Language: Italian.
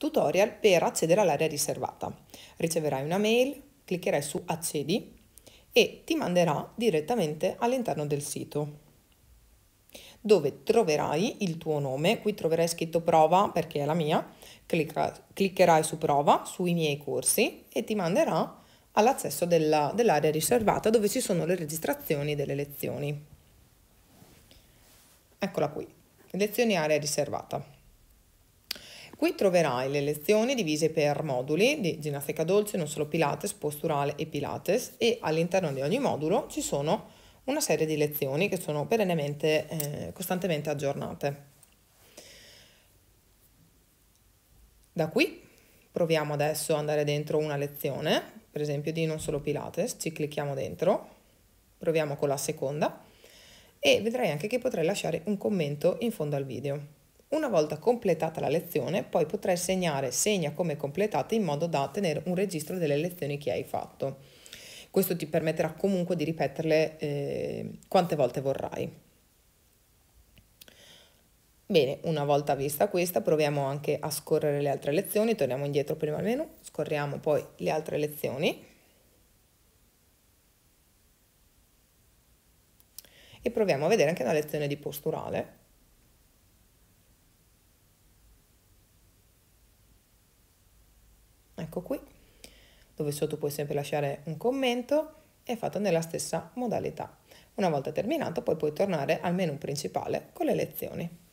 tutorial per accedere all'area riservata. Riceverai una mail, cliccherai su accedi e ti manderà direttamente all'interno del sito dove troverai il tuo nome, qui troverai scritto prova perché è la mia, Clicca, cliccherai su prova sui miei corsi e ti manderà all'accesso dell'area riservata dove ci sono le registrazioni delle lezioni. Eccola qui, lezioni area riservata. Qui troverai le lezioni divise per moduli di ginnastica dolce, non solo Pilates, posturale e Pilates e all'interno di ogni modulo ci sono una serie di lezioni che sono perennemente, eh, costantemente aggiornate. Da qui proviamo adesso ad andare dentro una lezione, per esempio di non solo Pilates, ci clicchiamo dentro, proviamo con la seconda e vedrai anche che potrai lasciare un commento in fondo al video. Una volta completata la lezione, poi potrai segnare segna come completate in modo da tenere un registro delle lezioni che hai fatto. Questo ti permetterà comunque di ripeterle eh, quante volte vorrai. Bene, una volta vista questa, proviamo anche a scorrere le altre lezioni. Torniamo indietro prima al menu, scorriamo poi le altre lezioni. E proviamo a vedere anche la lezione di posturale. ecco qui, dove sotto puoi sempre lasciare un commento, è fatto nella stessa modalità. Una volta terminato poi puoi tornare al menu principale con le lezioni.